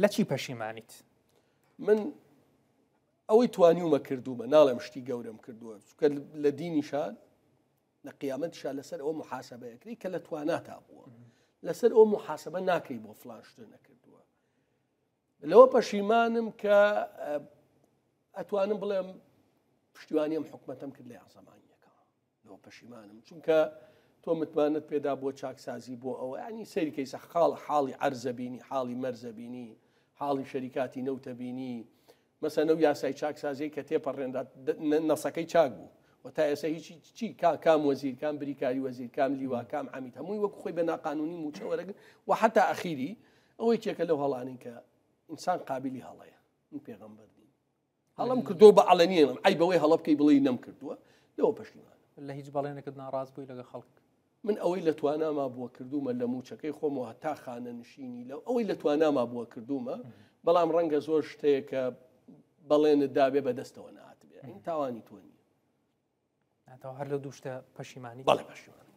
لە چی پەشیمانیت من ئەوەی توانیومە کردوومە ناڵێم شتی گەورم کردووە چکە لە دینیشان لە قیامەتشا لەسەر ئەو محاسبەیەکری کە لە تواناتا بووە لەسەر ئەو محاسبە ناکەی بۆ فلانشتە نەکردووە لەوە پەشیمانم کە ئەتوانم بڵێم پشتیوانیم حکومەتم کرد لە یاسەمانیەکە لەوە پەشیمانم چونکە تۆ متمانت پێدا بۆ چاکسازی بۆ ئەوە ینی سەرکەی سەخال حاڵی ئەرزەبینی حاڵی مەرزەبینی حاڵی شەریکاتی نەوتەبینی مەسە نەو یاسای چاک چاکسازی کە تێپەڕێندا نەسەکەی چاک بوو و تا ئێسا هیچی چی کا کام وەزیر کام بریکاری وەزیر کام لیوا کام عامیت هەمووی وەکو خۆی بە ناقانونی موچەوەرەگ و حتا ئەخیری ئەوەی کێکە لەو هەڵانین کە ئینسان قابلی هەڵەیە من پێغمبەر دین هەڵم کردو بە ئاڵەنیێنم ئای بەوەی هەڵە بکەی بڵی نەم کردووە لەوە پەشیمان لە هیچ بەڵێنەکرد ناڕاز بووی لەگە خەڵک من ئەوەی لە تواناما بووە کردومە لە موچەکەی خۆمەوە تا خانە نشینی لەو ئەوەی لە تواناما بووە کردومە بەڵام ڕەنگە زۆر شتەیەکە بەڵێنت دابێ بە دەستەوە نات بێ این تاوانی تۆ نیە هەر لە دووشتە پەشیمانی بەڵێ پەشیمانی